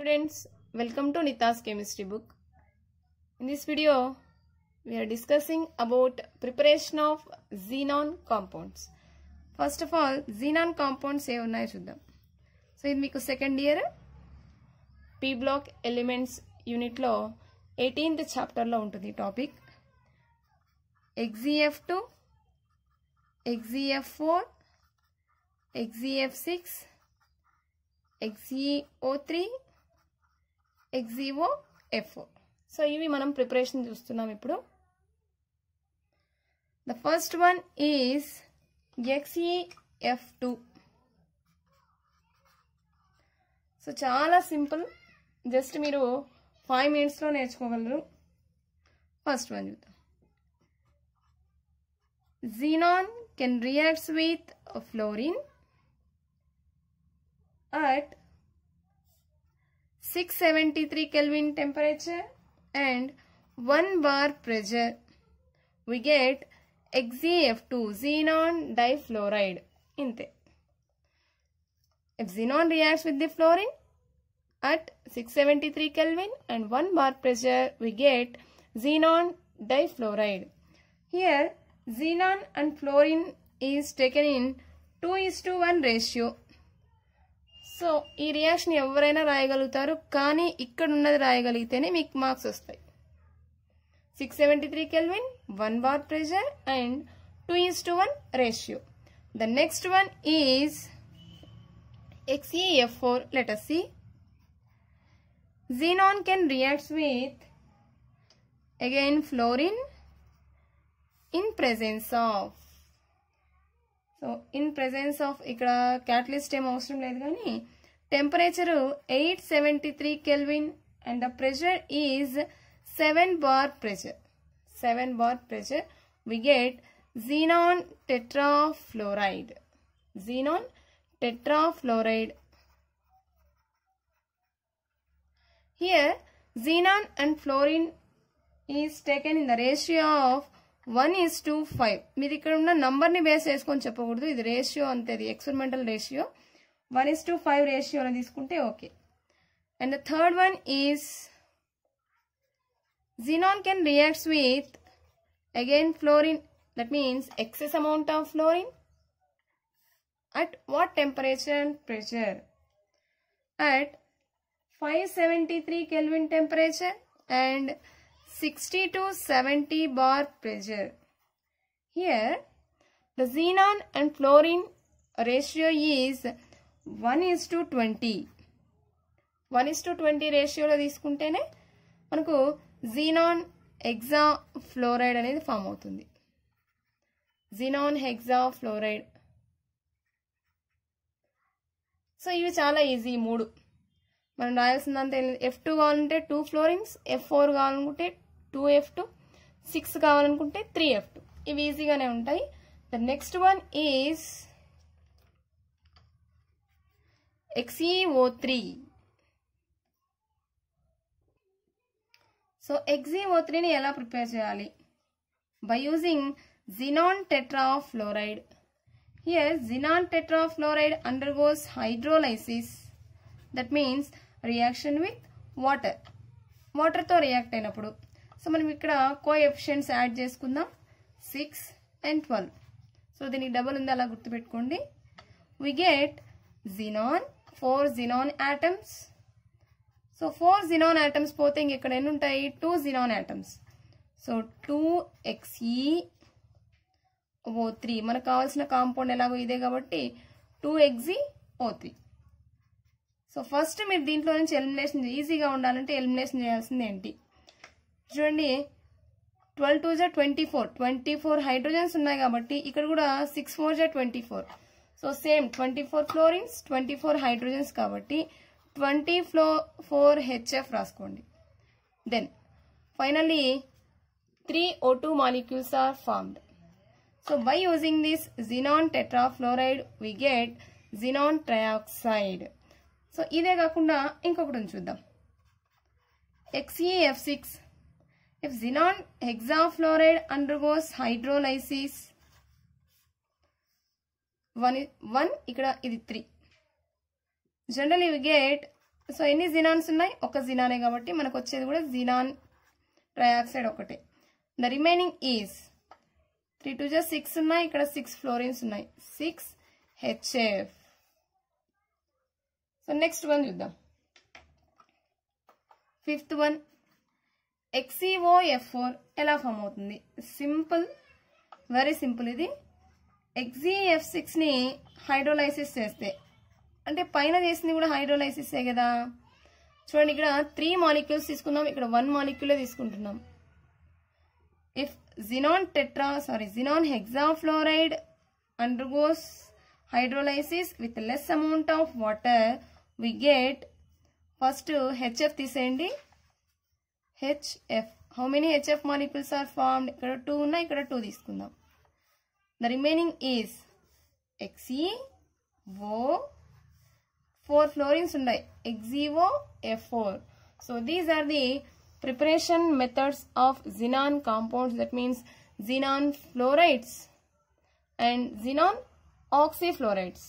Students, welcome to Nita's chemistry book. In this video, we are discussing about preparation of xenon compounds. First of all, xenon compounds ఏ unnai chuddam so id meeku second year p block elements unit lo 18th chapter lo untundi topic xef2 xef4 xef6 six ఎగ్జిఓ ఎక్సిఓ ఎఫ్ so ఇవి మనం preparation చూస్తున్నాం ఇప్పుడు the first one is X E F two so చాలా simple just మీరు five మినిట్స్లో నేర్చుకోగలరు ఫస్ట్ వన్ చూద్దాం xenon can reacts with fluorine at 673 Kelvin temperature and 1 bar pressure. We get XeF2 xenon difluoride in If xenon reacts with the fluorine at 673 Kelvin and 1 bar pressure we get xenon difluoride. Here xenon and fluorine is taken in 2 is to 1 ratio so ఈ reaction ఎవరైనా రాయగలుగుతారు కానీ ఇక్కడ ఉన్నది రాయగలిగితేనే మీకు marks వస్తాయి six seventy three kelvin one bar pressure and two is to one ratio the next one is X E F four later సి can reacts with with fluorine in presence of So, in presence of ikada, catalyst time temperature 873 Kelvin and the pressure is 7 bar pressure. 7 bar pressure. We get xenon tetrafluoride. Xenon tetrafluoride. Here, xenon and fluorine is taken in the ratio of one is two five మీరు ఇక్కడ ఉన్న నంబర్ని base చేసుకొని చెప్పకూడదు ఇది ratio అంతేది experimental ratio one is two five ratio అని తీసుకుంటే okay and the third one is xenon can reacts with again fluorine that means excess amount of fluorine at what temperature and pressure at five seventy three kelvin temperature and 60 to 70 bar pressure. Here, the xenon and fluorine ratio is 1 is to 20. 1 is to 20 ratio రేషియోలో తీసుకుంటేనే మనకు xenon hexafluoride అనేది form అవుతుంది xenon hexafluoride So, ఇవి chala easy mood. మనం రాయాల్సిందంతా F two కావాలంటే two fluorines F four కావాలనుకుంటే టూ ఎఫ్ టూ సిక్స్ కావాలనుకుంటే త్రీ ఎఫ్ టూ ఇవి ఈజీగానే ఉంటాయి the next one is X E O three so X E O త్రీని ఎలా ప్రిపేర్ చేయాలి by using tetra xenon xenon tetrafluoride undergoes hydrolysis that means reaction with water వాటర్తో react అయినప్పుడు so మనం ఇక్కడ కో ఎఫిషియన్స్ యాడ్ చేసుకుందాం సిక్స్ అండ్ ట్వెల్వ్ సో దీనికి double ఉంది అలా గుర్తుపెట్టుకోండి we get xenon four xenon atoms so four xenon atoms పోతే ఇంకెక్కడ ఎన్ని ఉంటాయి two xenon atoms so two X E O three మనకు కావాల్సిన కాంపౌండ్ ఎలాగో ఇదే కాబట్టి two X E O three so first మీరు దీంట్లో నుంచి ఎలిమినేషన్ ఈజీగా ఉండాలంటే ఎలిమినేషన్ చేయాల్సింది ఏంటి చూడండి ట్వెల్వ్ టూ జా twenty four twenty four hydrogens ఉన్నాయి కాబట్టి ఇక్కడ కూడా సిక్స్ ఫోర్ జా twenty four so same twenty four fluorines twenty four hydrogens కాబట్టి ట్వంటీ ఫ్లో ఫోర్ హెచ్ఎఫ్ రాసుకోండి then finally three O two molecules are formed so by using this xenon tetrafluoride we get xenon trioxide so ఇదే కాకుండా ఇంకొకటి చూద్దాం F six if xenon hexafluoride undergoes hydrolysis one one ఇక్కడ ఇది three general ఇవి get so ఎన్ని xenons ఉన్నాయి ఒక జినానే కాబట్టి మనకు వచ్చేది కూడా జినాన్ ట్రయాక్సైడ్ ఒకటే the remaining is three two జా సిక్స్ ఉన్నాయి ఇక్కడ సిక్స్ ఫ్లోరిన్స్ ఉన్నాయి six HF so next one చూద్దాం fifth one X E O F four ఎలా ఫామ్ అవుతుంది సింపుల్ వెరీ సింపుల్ ఇది ఎఫ్ సిక్స్ని హైడ్రోలైసిస్ చేస్తే అంటే పైన చేసింది కూడా హైడ్రోలైసిసే కదా చూడండి ఇక్కడ త్రీ మాలిక్యూల్స్ తీసుకుందాం ఇక్కడ వన్ మాలిక్యూలే తీసుకుంటున్నాం if xenon tetra sorry xenon hexafluoride undergoes hydrolysis with less amount of water we get first HF తీసేయండి HF how many HF molecules are formed ఇక్కడ టూ ఉన్నాయి ఇక్కడ టూ తీసుకుందాం the remaining is X E O four fluorines ఉన్నాయి X E O F four so these are the preparation methods of xenon compounds that means xenon fluorides and xenon fluorides